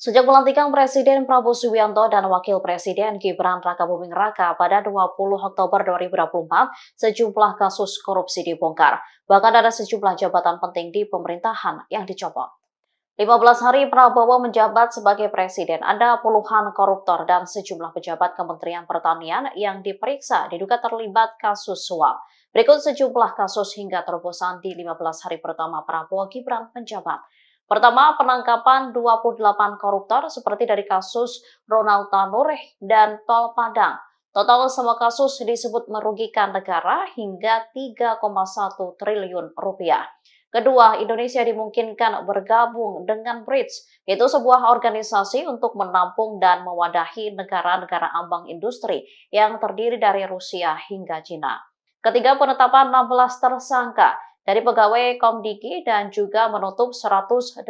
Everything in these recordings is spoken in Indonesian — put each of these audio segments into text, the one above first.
Sejak pelantikan Presiden Prabowo Subianto dan Wakil Presiden Gibran Raka Buming Raka pada 20 Oktober 2024, sejumlah kasus korupsi dibongkar. Bahkan ada sejumlah jabatan penting di pemerintahan yang dicopot. 15 hari Prabowo menjabat sebagai presiden, ada puluhan koruptor dan sejumlah pejabat Kementerian Pertanian yang diperiksa diduga terlibat kasus suap. Berikut sejumlah kasus hingga terobosan di 15 hari pertama Prabowo Gibran menjabat. Pertama, penangkapan 28 koruptor seperti dari kasus Ronald Tanur dan Tol Padang. Total semua kasus disebut merugikan negara hingga 3,1 triliun rupiah. Kedua, Indonesia dimungkinkan bergabung dengan BRICS, yaitu sebuah organisasi untuk menampung dan mewadahi negara-negara ambang industri yang terdiri dari Rusia hingga Cina. Ketiga, penetapan 16 tersangka dari pegawai Komdigi dan juga menutup 187.000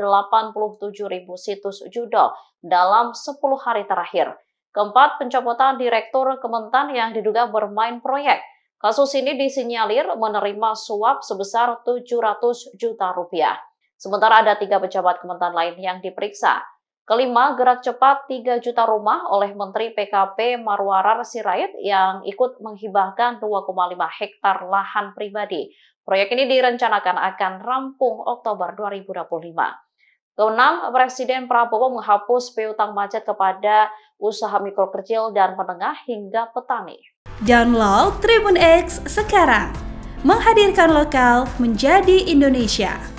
situs judol dalam 10 hari terakhir. Keempat, pencopotan Direktur Kementan yang diduga bermain proyek. Kasus ini disinyalir menerima suap sebesar 700 juta rupiah. Sementara ada tiga pejabat Kementan lain yang diperiksa. Kelima, gerak cepat 3 juta rumah oleh Menteri PKP Marwarar Sirait yang ikut menghibahkan 2,5 hektar lahan pribadi. Proyek ini direncanakan akan rampung Oktober 2025. Keenam, Presiden Prabowo menghapus piutang macet kepada usaha mikro kecil dan menengah hingga petani. Download Tribun X sekarang. Menghadirkan lokal menjadi Indonesia.